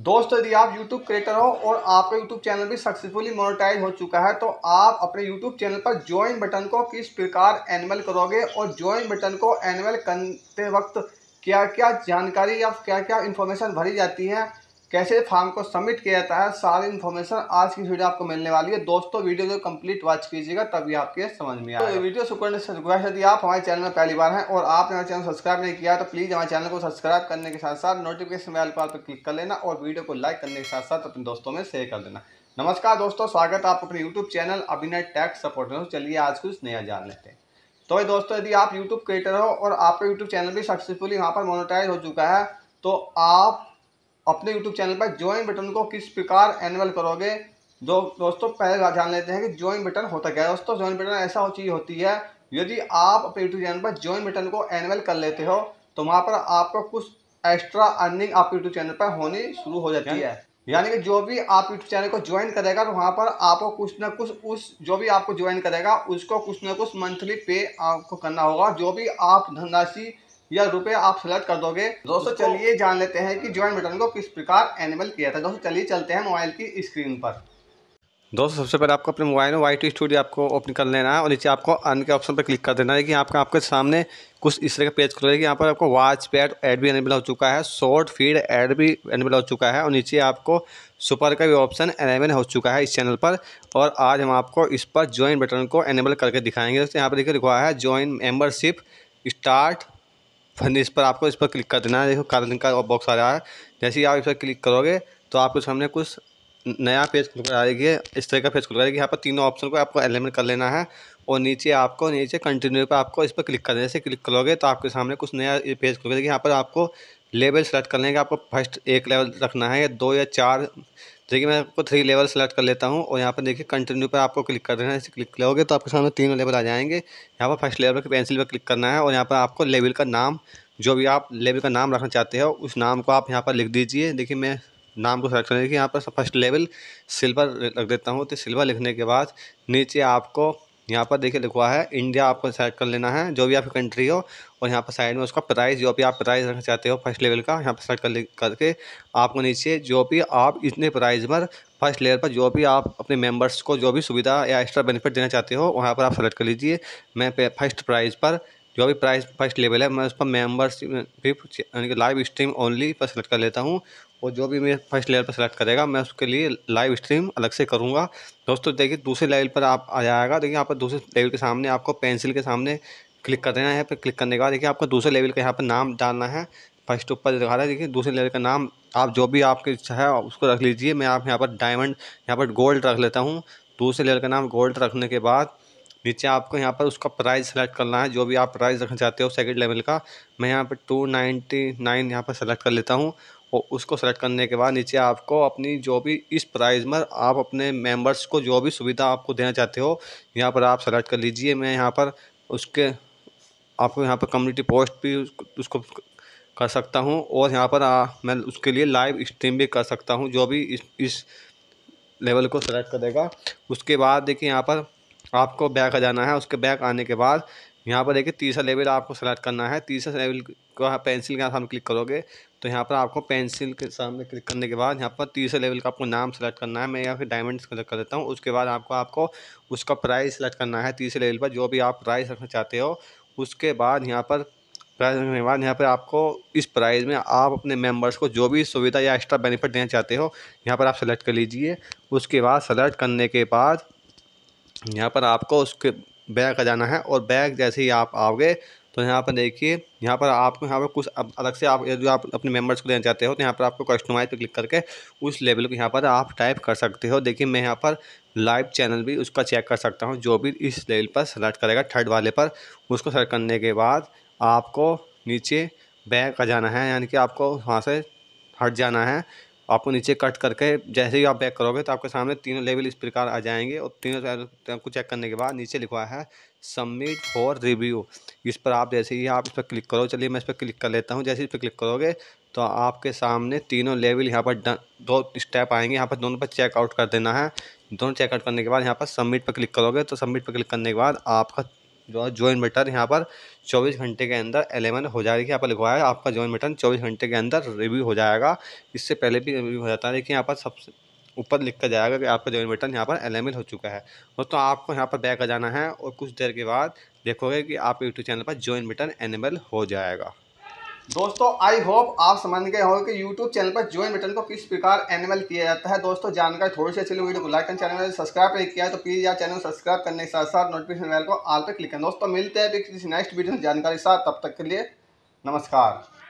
दोस्तों यदि आप YouTube क्रिएटर हो और आपका YouTube चैनल भी सक्सेसफुली मोनेटाइज हो चुका है तो आप अपने YouTube चैनल पर ज्वाइन बटन को किस प्रकार एनिमल करोगे और ज्वाइन बटन को एनिमल करते वक्त क्या क्या जानकारी या क्या क्या इन्फॉर्मेशन भरी जाती है कैसे फॉर्म को सबमिट किया जाता है सारी इन्फॉर्मेशन आज की वीडियो आपको मिलने वाली है दोस्तों वीडियो को कंप्लीट वॉच कीजिएगा तभी आपके समझ में आए तो वीडियो सुकरने से रिक्वेस्ट यदि आप हमारे चैनल में पहली बार हैं और आपने हमारे चैनल सब्सक्राइब नहीं किया तो प्लीज़ हमारे चैनल को सब्सक्राइब करने के साथ साथ नोटिफिकेशन बैल पर क्लिक कर लेना और वीडियो को लाइक करने के साथ साथ अपने दोस्तों में शेयर कर देना नमस्कार दोस्तों स्वागत है आप अपने YouTube channel Abhinay tax supporter चलिए आज कुछ नया जान लेते हैं तो भाई दोस्तों यदि आप यूट्यूब क्रिएटर हो और आपका यूट्यूब चैनल भी सक्सेसफुली यहाँ पर मोनोटाइज हो चुका है तो आप अपने यूट्यूब चैनल पर ज्वाइन बटन को किस प्रकार एनवल करोगे दो दोस्तों पहले जान लेते हैं कि ज्वाइन बटन होता क्या है दोस्तों ज्वाइन बटन ऐसा चीज़ होती है यदि आप अपने यूट्यूब चैनल पर ज्वाइन बटन को एनवल कर लेते हो तो वहाँ पर आपको कुछ एक्स्ट्रा अर्निंग आपके यूट्यूब चैनल पर होनी शुरू हो जाती है यानी कि जो भी आप यूट्यूब चैनल को ज्वाइन करेगा तो वहाँ पर आपको कुछ ना कुछ उस जो भी आपको ज्वाइन करेगा उसको कुछ ना कुछ मंथली पे आपको करना होगा जो भी आप धनराशि या रुपए आप सेलेक्ट कर दोगे दोस्तों चलिए जान लेते हैं कि ज्वाइन बटन को किस प्रकार एनेबल किया था दोस्तों चलिए चलते हैं मोबाइल की स्क्रीन पर दोस्तों सबसे पहले आपको अपने मोबाइल में वाई टी स्टूडियो आपको ओपन कर लेना है और नीचे आपको अन के ऑप्शन पर क्लिक कर देना है कि आपका आपके सामने कुछ इस तरह का पेज खुल रहा है कि यहाँ पर आपको वाच पैड ऐड भी एनेबल हो चुका है शॉर्ट फीड ऐड भी एनेबल हो चुका है और नीचे आपको सुपर का भी ऑप्शन एनेबल हो चुका है इस चैनल पर और आज हम आपको इस पर ज्वाइन बटन को एनेबल करके दिखाएंगे दोस्तों यहाँ पर देखिए लिखवा है ज्वाइन मेम्बरशिप स्टार्ट फिर इस पर आपको इस पर क्लिक कर देना है देखो रंग का बॉक्स आ रहा है जैसे ही आप इस पर क्लिक करोगे तो आपके सामने कुछ नया पेज खुल कर आएगी इस तरह का पेज खुल कर आएगी यहाँ पर तीनों ऑप्शन को आपको एलिमेंट कर लेना है और नीचे आपको नीचे कंटिन्यू पर आपको इस पर क्लिक कर देना जैसे क्लिक करोगे तो आपके सामने कुछ नया पेज खुल कर यहाँ पर आपको लेवल सेलेक्ट कर लेंगे आपको फर्स्ट एक लेवल रखना है या दो या चार देखिए मैं आपको थ्री लेवल सेलेक्ट कर लेता हूँ और यहाँ पर देखिए कंटिन्यू पर आपको क्लिक कर देना है क्लिक करोगे तो आपके सामने तीन लेवल आ जाएंगे यहाँ पर फर्स्ट लेवल पर पेंसिल पर क्लिक करना है और यहाँ पर आपको लेवल का नाम जो भी आप लेवल का नाम रखना चाहते हो उस नाम को आप यहाँ पर लिख दीजिए देखिए मैं नाम को सेलेक्ट करने यहाँ पर फर्स्ट लेवल सिल्वर रख देता हूँ तो सिल्वर लिखने के बाद नीचे आपको यहाँ पर देखिए लिखवा है इंडिया आपको सेलेक्ट कर लेना है जो भी आपकी कंट्री हो और यहाँ पर साइड में उसका प्राइस जो भी आप प्राइस रखना चाहते हो फर्स्ट लेवल का यहाँ पर सेलेक्ट कर करके आपको नीचे जो भी आप इतने प्राइस पर फर्स्ट लेवल पर जो भी आप अपने मेंबर्स को जो भी सुविधा या एक्स्ट्रा बेनिफिट देना चाहते हो वहाँ पर आप सेलेक्ट कर लीजिए मैं फर्स्ट प्राइज़ पर जो अभी प्राइस फर्स्ट लेवल है मैं उस पर मेम्बरशिप यानी कि लाइव स्ट्रीम ओनली पर सेलेक्ट कर लेता हूँ और जो भी मेरे फर्स्ट लेवल पर सेलेक्ट करेगा मैं उसके लिए लाइव स्ट्रीम अलग से करूँगा दोस्तों देखिए दूसरे लेवल पर आप आ जाएगा देखिए यहाँ पर दूसरे लेवल के सामने आपको पेंसिल के सामने क्लिक कर देना है पर क्लिक करने के बाद देखिए आपको दूसरे लेवल का यहाँ पर नाम डालना है फर्स्ट ऊपर दिखा रहा है देखिए दूसरे लेवल का नाम आप जो भी आपकी इच्छा है उसको रख लीजिए मैं आप यहाँ पर डायमंड यहाँ पर गोल्ड रख लेता हूँ दूसरे लेवल का नाम गोल्ड रखने के बाद नीचे आपको यहाँ पर उसका प्राइस सेलेक्ट करना है जो भी आप प्राइस रखना चाहते हो सेकंड लेवल का मैं यहाँ पर टू नाइन्टी नाइन यहाँ पर सेलेक्ट कर लेता हूँ और उसको सेलेक्ट करने के बाद नीचे आपको अपनी जो भी इस प्राइस में आप अपने मेंबर्स को जो भी सुविधा आपको देना चाहते हो यहाँ पर आप सेलेक्ट कर लीजिए मैं यहाँ पर उसके आपको यहाँ पर कम्युनिटी पोस्ट भी उसको कर सकता हूँ और यहाँ पर आ, मैं उसके लिए लाइव स्ट्रीम भी कर सकता हूँ जो भी इस इस लेवल को सेलेक्ट करेगा उसके बाद देखिए यहाँ पर आपको बैक आ जाना है उसके बैक आने के बाद यहाँ पर देखिए तीसरा लेवल आपको सेलेक्ट करना है तीसरा लेवल को पेंसिल के सामने क्लिक करोगे तो यहाँ पर आपको पेंसिल के सामने क्लिक करने के बाद यहाँ पर तीसरे लेवल का आपको नाम सेलेक्ट करना है मैं यहाँ पर डायमंड सेलेक्ट कर देता हूँ उसके बाद आपको आपको उसका प्राइस सेलेक्ट करना है तीसरे लेवल पर जो भी आप प्राइस रखना चाहते हो उसके बाद यहाँ पर प्राइस रखने के बाद यहाँ पर आपको इस प्राइस में आप अपने मेम्बर्स को जो भी सुविधा या एक्स्ट्रा बेनिफिट देना चाहते हो यहाँ पर आप सेलेक्ट कर लीजिए उसके बाद सेलेक्ट करने के बाद यहाँ पर आपको उसके बैग आ जाना है और बैग जैसे ही आप आओगे तो यहाँ पर देखिए यहाँ पर आपको यहाँ पर कुछ अलग से आप जो आप अपने मेंबर्स को देना चाहते हो तो यहाँ पर आपको कस्टमाइज पर क्लिक करके उस लेवल को यहाँ पर आप टाइप कर सकते हो देखिए मैं यहाँ पर लाइव चैनल भी उसका चेक कर सकता हूँ जो भी इस लेवल पर सेलेक्ट करेगा थर्ड वाले पर उसको सेलेक्ट करने के बाद आपको नीचे बैग आ जाना है यानी कि आपको वहाँ से हट जाना है आपको नीचे कट करके जैसे ही आप बैक करोगे तो आपके सामने तीनों लेवल इस प्रकार आ जाएंगे और तीनों को चेक करने के बाद नीचे लिखवा है सबमिट फॉर रिव्यू इस पर आप जैसे ही आप इस पर क्लिक करो चलिए मैं इस पर क्लिक कर लेता हूँ जैसे इस पर क्लिक करोगे तो आपके सामने तीनों लेवल यहाँ पर दो स्टेप आएंगे यहाँ पर दोनों पर चेकआउट कर देना है दोनों चेकआउट करने के बाद यहाँ पर सबमिट पर क्लिक करोगे तो सबमिट पर क्लिक करने के बाद आपका जो ज्वाइन बटन यहाँ पर 24 घंटे के अंदर एलेवन हो जाएगी यहाँ पर लिखवाया है आपका ज्वाइन बटन 24 घंटे के अंदर रिव्यू हो जाएगा इससे पहले भी रिव्यू हो जाता है लेकिन यहाँ पर सबसे ऊपर लिखा जाएगा कि आपका ज्वाइन बटन यहाँ पर एलेवन हो चुका है दोस्तों तो आपको यहाँ पर बैक आ जाना है और कुछ देर के बाद देखोगे कि आप यूट्यूब चैनल पर ज्वाइन बटन एनेबल हो जाएगा दोस्तों आई होप आप समझ गए हो कि यूट्यूब चैनल पर ज्वाइन बटन को किस प्रकार एनिमल किया जाता है दोस्तों जानकारी थोड़ी सी अच्छी वीडियो तो को लाइक एंड चैनल में सब्सक्राइब नहीं किया है तो प्लीज़ यार चैनल सब्सक्राइब करने के साथ साथ नोटिफिकेशन बेल को आल पर क्लिक करें दोस्तों मिलते हैं किसी नेक्स्ट वीडियो में जानकारी साथ तब तक के लिए नमस्कार